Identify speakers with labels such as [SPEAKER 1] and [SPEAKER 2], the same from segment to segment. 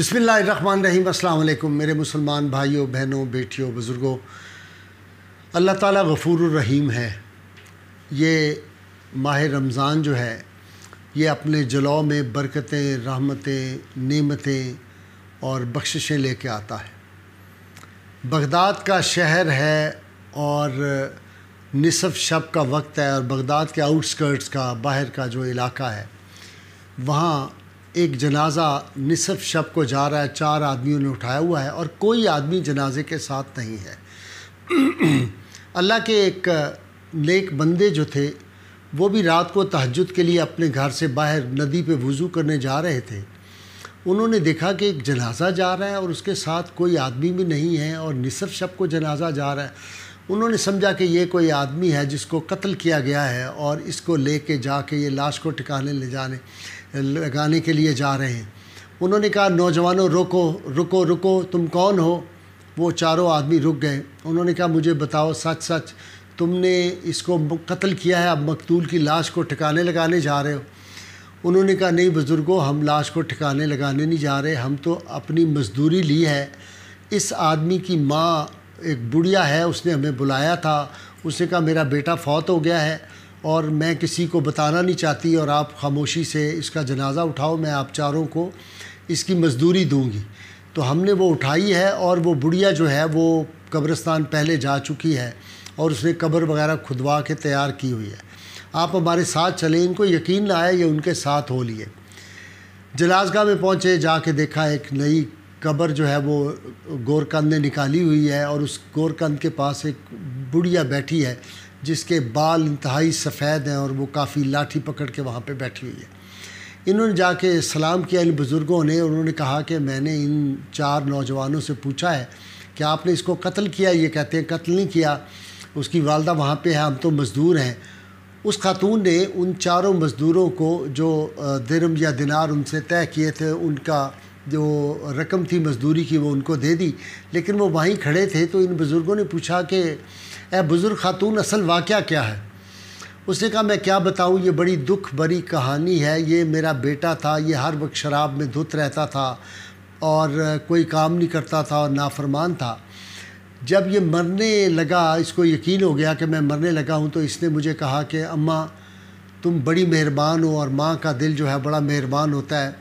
[SPEAKER 1] बसमीम अल्लाम मेरे मुसलमान भाइयों बहनों बेटियों बुज़ुर्गों अल्लाह ताला गफूर रहीम है ये माह रमज़ान जो है ये अपने जलौ में बरकतें रहमतें नेमतें और बख्शिशें लेके आता है बगदाद का शहर है और निसफ शब का वक्त है और बगदाद के आउटस्कर्ट्स का बाहर का जो इलाका है वहाँ एक जनाजा निसफ शब को जा रहा है चार आदमियों ने उठाया हुआ है और कोई आदमी जनाजे के साथ नहीं है अल्लाह के एक नेक बंदे जो थे वो भी रात को तहजद के लिए अपने घर से बाहर नदी पे वज़ू करने जा रहे थे उन्होंने देखा कि एक जनाजा जा रहा है और उसके साथ कोई आदमी भी नहीं है और निसफ शब को जनाजा जा रहा है उन्होंने समझा कि ये कोई आदमी है जिसको कत्ल किया गया है और इसको ले के जाके ये लाश को टिकाने ले जाने लगाने के लिए जा रहे हैं उन्होंने कहा नौजवानों रुको रुको रुको तुम कौन हो वो चारों आदमी रुक गए उन्होंने कहा मुझे बताओ सच सच तुमने इसको कत्ल किया है अब मकतूल की लाश को ठिकाने लगाने जा रहे हो उन्होंने कहा नहीं बुजुर्गो हम लाश को ठिकाने लगाने नहीं जा रहे हम तो अपनी मजदूरी ली है इस आदमी की माँ एक बुढ़िया है उसने हमें बुलाया था उसने कहा मेरा बेटा फौत हो गया है और मैं किसी को बताना नहीं चाहती और आप खामोशी से इसका जनाज़ा उठाओ मैं आप चारों को इसकी मजदूरी दूँगी तो हमने वो उठाई है और वो बुढ़िया जो है वो कब्रस्तान पहले जा चुकी है और उसने कब्र वगैरह खुदवा के तैयार की हुई है आप हमारे साथ चले इनको यकीन ना आए ये उनके साथ हो लिए जलाजगा में पहुँचे के देखा एक नई कब्र जो है वो गोरकंद ने निकाली हुई है और उस गोरकंद के पास एक बुढ़िया बैठी है जिसके बाल इंतहाई सफ़ेद हैं और वो काफ़ी लाठी पकड़ के वहाँ पर बैठी हुई है इन्होंने जाके सलाम किया इन बुज़ुर्गों ने उन्होंने कहा कि मैंने इन चार नौजवानों से पूछा है कि आपने इसको कत्ल किया ये कहते हैं कत्ल नहीं किया उसकी वालदा वहाँ पे है हम तो मज़दूर हैं उस खातून ने उन चारों मज़दूरों को जो दिरम या दिनार उनसे तय किए थे उनका जो रकम थी मज़दूरी की वो उनको दे दी लेकिन वो वहीं खड़े थे तो इन बुज़ुर्गों ने पूछा कि ए बुज़ुर्ग खातून असल वाक़ क्या है उसने कहा मैं क्या बताऊँ ये बड़ी दुख भरी कहानी है ये मेरा बेटा था ये हर वक्त शराब में धुत रहता था और कोई काम नहीं करता था और नाफरमान था जब ये मरने लगा इसको यकीन हो गया कि मैं मरने लगा हूँ तो इसने मुझे कहा कि अम्मा तुम बड़ी मेहरबान हो और माँ का दिल जो है बड़ा मेहरबान होता है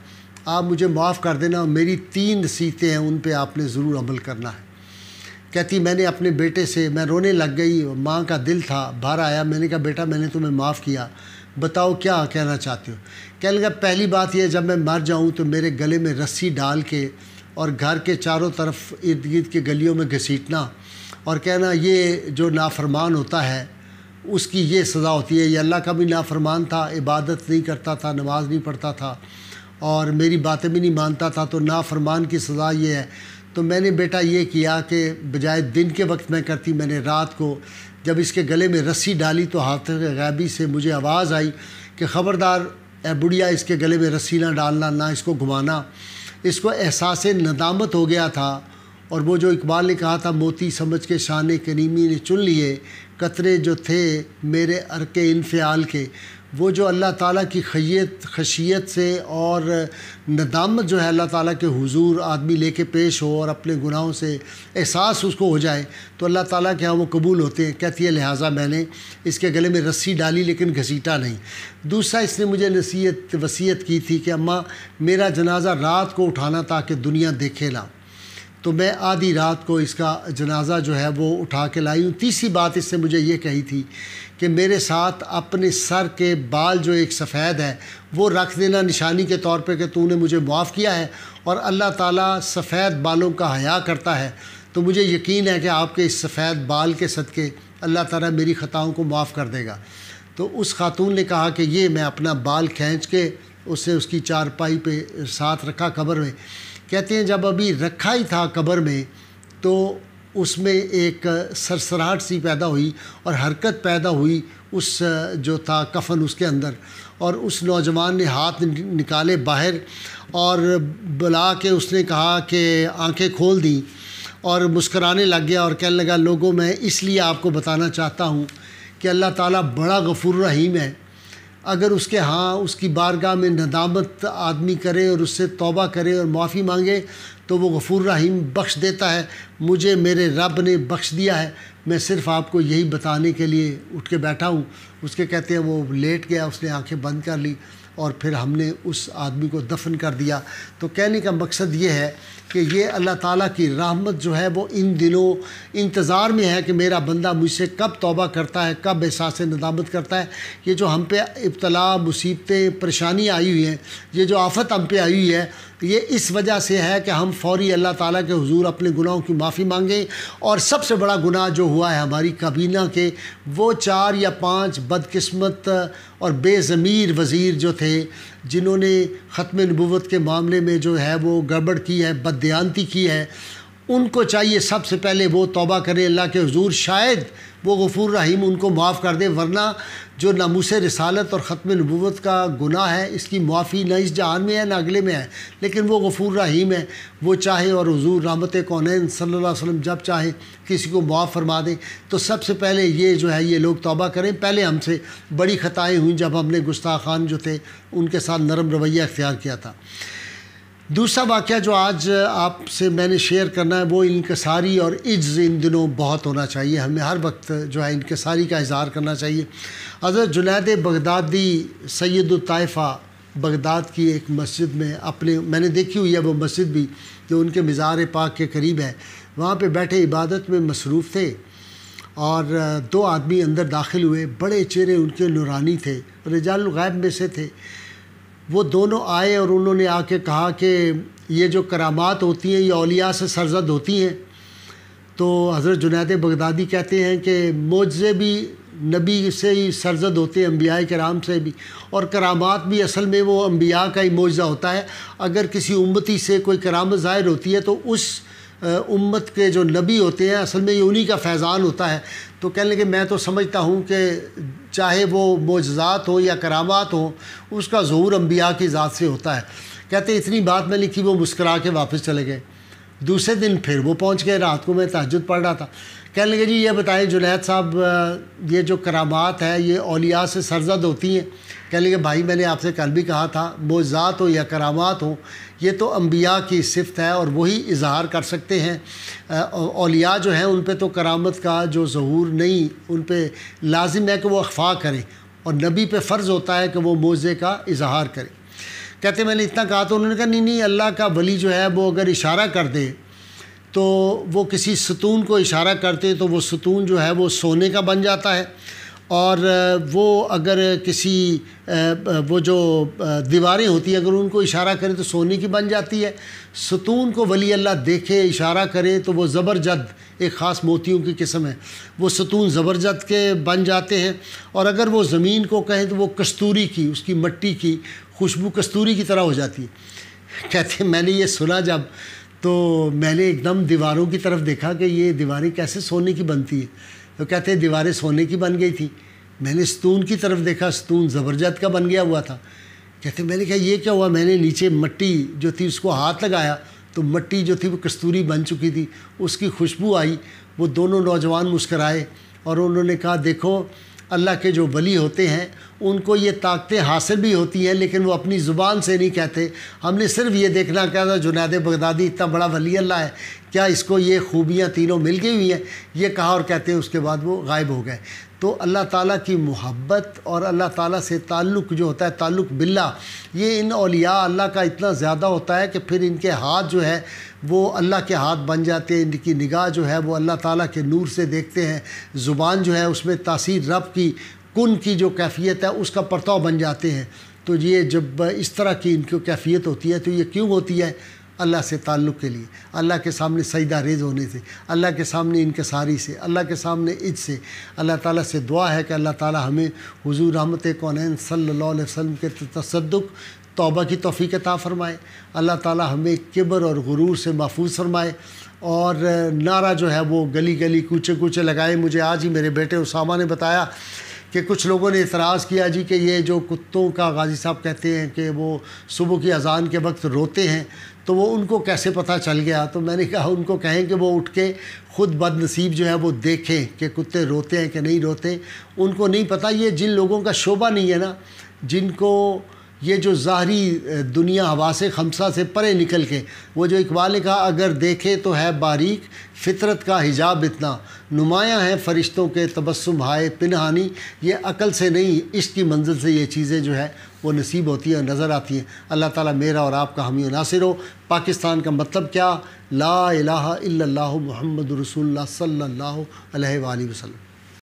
[SPEAKER 1] आप मुझे माफ़ कर देना मेरी तीन सीतें हैं उन पे आपने ज़रूर अमल करना है कहती मैंने अपने बेटे से मैं रोने लग गई माँ का दिल था बाहर आया मैंने कहा बेटा मैंने तुम्हें माफ़ किया बताओ क्या कहना चाहते हो कहने लगा पहली बात यह जब मैं मर जाऊँ तो मेरे गले में रस्सी डाल के और घर के चारों तरफ इर्द गिर्द की गलियों में घसीटना और कहना ये जो नाफरमान होता है उसकी ये सज़ा होती है ये अल्लाह का भी नाफरमान था इबादत नहीं करता था नमाज़ नहीं पढ़ता था और मेरी बातें भी नहीं मानता था तो नाफरमान की सज़ा ये है तो मैंने बेटा ये किया कि बजाय दिन के वक्त मैं करती मैंने रात को जब इसके गले में रस्सी डाली तो हाथ गैबी से मुझे आवाज़ आई कि ख़बरदार ए बुढ़िया इसके गले में रस्सी ना डालना ना इसको घुमाना इसको एहसास नदामत हो गया था और वो जो इकबाल ने कहा था मोती समझ के शान करीमी ने चुन लिए कतरे जो थे मेरे अरके इनफ़ाल के वो जो अल्लाह ताला की खैत खशियत से और नदामत जो है अल्लाह ताला के हुजूर आदमी लेके पेश हो और अपने गुनाहों से एहसास उसको हो जाए तो अल्लाह ताला के यहाँ वो कबूल होते हैं कहती है लिहाजा मैंने इसके गले में रस्सी डाली लेकिन घसीटा नहीं दूसरा इसने मुझे नसीहत वसीयत की थी कि अम्मा मेरा जनाजा रात को उठाना ताकि दुनिया देखे ना तो मैं आधी रात को इसका जनाजा जो है वो उठा के लाई हूँ तीसरी बात इससे मुझे ये कही थी कि मेरे साथ अपने सर के बाल जो एक सफ़ेद है वो रख देना निशानी के तौर पे कि तूने मुझे माफ़ किया है और अल्लाह ताला सफ़ेद बालों का हया करता है तो मुझे यकीन है कि आपके इस सफ़ेद बाल के सदक़े अल्लाह ताला मेरी ख़ताओं को माफ़ कर देगा तो उस खातून ने कहा कि ये मैं अपना बाल खींच के उससे उसकी चारपाई पर साथ रखा कबर में कहते हैं जब अभी रखा ही था कब्र में तो उसमें एक सरसराहट सी पैदा हुई और हरकत पैदा हुई उस जो था कफन उसके अंदर और उस नौजवान ने हाथ निकाले बाहर और बुला के उसने कहा कि आंखें खोल दी और मुस्कराने लग गया और कहने लगा लोगों मैं इसलिए आपको बताना चाहता हूँ कि अल्लाह ताला बड़ा गफूर रहीम है अगर उसके हाँ उसकी बारगाह में नदामत आदमी करे और उससे तौबा करे और माफ़ी मांगे तो वो गफूर रहीम बख्श देता है मुझे मेरे रब ने बख्श दिया है मैं सिर्फ़ आपको यही बताने के लिए उठ के बैठा हूँ उसके कहते हैं वो लेट गया उसने आंखें बंद कर ली और फिर हमने उस आदमी को दफन कर दिया तो कहने का मकसद ये है कि ये अल्लाह ताला की रहमत जो है वो इन दिनों इंतज़ार में है कि मेरा बंदा मुझसे कब तौबा करता है कब एहसास नदामत करता है ये जो हम पे इब्तला मुसीबतें परेशानी आई हुई हैं ये जो आफत हम पे आई हुई है ये इस वजह से है कि हम फौरी अल्लाह ताला के हुजूर अपने गुनाहों की माफ़ी मांगें और सबसे बड़ा गुनाह जो हुआ है हमारी काबीना के वो चार या पाँच बदकिस्मत और बेज़मीर वज़ीर जो थे जिन्होंने ख़त्म नबूत के मामले में जो है वो गड़बड़ की है बदयांती की है उनको चाहिए सबसे पहले वो तोबा करें अल्लाह के हजूर शायद वो गफूर रहीम उनको माफ़ कर दे वरना जो नमूस रसालत और ख़त्म नबूत का गुनाह है इसकी माफ़ी ना इस जहान में है ना अगले में है लेकिन वो गफूर रहीम है वो चाहे और हजूर रामत कौन सल्ला वसम जब चाहे किसी को माफ़ फरमा दें तो सबसे पहले ये जो है ये लोग तोबा करें पहले हमसे बड़ी ख़ताएँ हुई जब हमने गुस्ताखान जो थे उनके साथ नरम रवैया इख्तियार किया था दूसरा वाक्य जो आज आपसे मैंने शेयर करना है वो इनकसारी और इज्ज़ इन दिनों बहुत होना चाहिए हमें हर वक्त जो है इनकसारी का इजहार करना चाहिए अज़र जुनेद बगदादी सैदुलतफ़ा बगदाद की एक मस्जिद में अपने मैंने देखी हुई है वो मस्जिद भी जो उनके मज़ार पाक के करीब है वहाँ पर बैठे इबादत में मसरूफ़ थे और दो आदमी अंदर दाखिल हुए बड़े चेहरे उनके नुरानी थे रजाल में से थे वो दोनों आए और उन्होंने आके कहा कि ये जो करामात होती हैं ये अलिया से सरजद होती हैं तो हज़रत जुनेद बगदादी कहते हैं कि मोजे भी नबी से ही सरजद होते हैं अम्बिया कराम से भी और करामात भी असल में वो अम्बिया का ही मुआवजा होता है अगर किसी उम्मती से कोई करामत ज़ाहिर होती है तो उस उम्मत के जो नबी होते हैं असल में ये उन्हीं का फैज़ान होता है तो कह के मैं तो समझता हूँ कि चाहे वो मोजात हो या करामात हो उसका ज़हूर अम्बिया की ज़ात से होता है कहते इतनी बात में लिखी वो मुस्करा के वापस चले गए दूसरे दिन फिर वो पहुंच गए रात को मैं तहजद पढ़ रहा था कहने लगे जी ये बताएं जुनैद साहब ये जो करामात है ये अलिया से सरजद होती हैं कह लेंगे भाई मैंने आपसे कल भी कहा था मोज़ात हो या करामात हो ये तो अम्बिया की सिफत है और वही इजहार कर सकते हैं अलिया जो हैं उन पर तो करामत का जो जहूर नहीं उन पर लाजिम है कि वो अखफा करें और नबी पे फ़र्ज़ होता है कि वो मोज़े का इजहार करें कहते मैंने इतना कहा तो उन्होंने कहा नहीं नहीं अल्लाह का वली जो है वो अगर इशारा कर दे तो वो किसी सतून को इशारा करते तो वो सतून जो है वो सोने का बन जाता है और वो अगर किसी वो जो दीवारें होती हैं अगर उनको इशारा करें तो सोने की बन जाती है सतून को वली अल्लाह देखे इशारा करे तो वो ज़बरजद एक ख़ास मोतियों की किस्म है वो सतून ज़बरजद के बन जाते हैं और अगर वो ज़मीन को कहें तो वो कस्तूरी की उसकी मट्टी की खुशबू कस्तूरी की तरह हो जाती है कहते हैं मैंने ये सुना जब तो मैंने एकदम दीवारों की तरफ देखा कि ये दीवारें कैसे सोने की बनती है तो कहते हैं दीवारें सोने की बन गई थी मैंने स्तून की तरफ देखा स्तून ज़बरजत का बन गया हुआ था कहते मैंने कहा ये क्या हुआ मैंने नीचे मट्टी जो थी उसको हाथ लगाया तो मट्टी जो थी वो कस्तूरी बन चुकी थी उसकी खुशबू आई वो दोनों नौजवान मुस्कराए और उन्होंने कहा देखो अल्लाह के जो वली होते हैं उनको ये ताकतें हासिल भी होती हैं लेकिन वो अपनी ज़ुबान से नहीं कहते हमने सिर्फ ये देखना क्या था जुनाद बगदादी इतना बड़ा वली अल्लाह है क्या इसको ये खूबियाँ तीनों मिल गई हुई हैं ये कहा और कहते हैं उसके बाद वो गायब हो गए तो अल्लाह ताला की मोहब्बत और अल्लाह ताला से ताल्लुक़ जो होता है ताल्लुक़ बिल्ला ये इन अलिया अल्लाह का इतना ज़्यादा होता है कि फिर इनके हाथ जो है वो अल्लाह के हाथ बन जाते हैं इनकी निगाह जो है वो अल्लाह ताला के नूर से देखते हैं ज़ुबान जो है उसमें तासीर रब की कुन की जो कैफियत है उसका परताव बन जाते हैं तो ये जब इस तरह की इनकी कैफियत होती है तो ये क्यों होती है अल्लाह से ताल्लुक़ के लिए अल्लाह के सामने सईदा रेज होने से अल्लाह के सामने इनकसारी से अल्लाह के सामने इज से अल्लाह ताला से दुआ है कि अल्लाह ताला हमें हुजूर रहमत कौन सल्लल्लाहु अलैहि वसल्लम के तसद तौबा की तोफ़ी के फ़रमाए अल्लाह ताला हमें किबर और गुरूर से महफूज फरमाए और नारा जो है वो गली गली कूचे कूचे लगाए मुझे आज ही मेरे बेटे उसामा ने बताया कि कुछ लोगों ने इतराज़ किया जी कि ये जो कुत्तों का गाजी साहब कहते हैं कि वो सुबह की अजान के वक्त रोते हैं तो वो उनको कैसे पता चल गया तो मैंने कहा उनको कहें कि वो उठ के ख़ुद बदनसीब जो है वो देखें कि कुत्ते रोते हैं कि नहीं रोते उनको नहीं पता ये जिन लोगों का शोबा नहीं है ना जिनको ये जो ज़ाहरी दुनिया हवा से खमसा से परे निकल के वो जो इकबाल का अगर देखे तो है बारीक फितरत का हिजाब इतना नुमायाँ है फरिश्तों के तबस्सुम हाय पिनहानी ये अकल से नहीं इश्क की मंजिल से ये चीज़ें जो है वो नसीब होती हैं नज़र आती हैं अल्लाह ताला मेरा और आपका हम नासिर हो पाकिस्तान का मतलब क्या ला इलाहा इल्लल्लाहु मोहम्मद रसूलुल्लाह सल्लल्लाहु अलैहि वसल्लम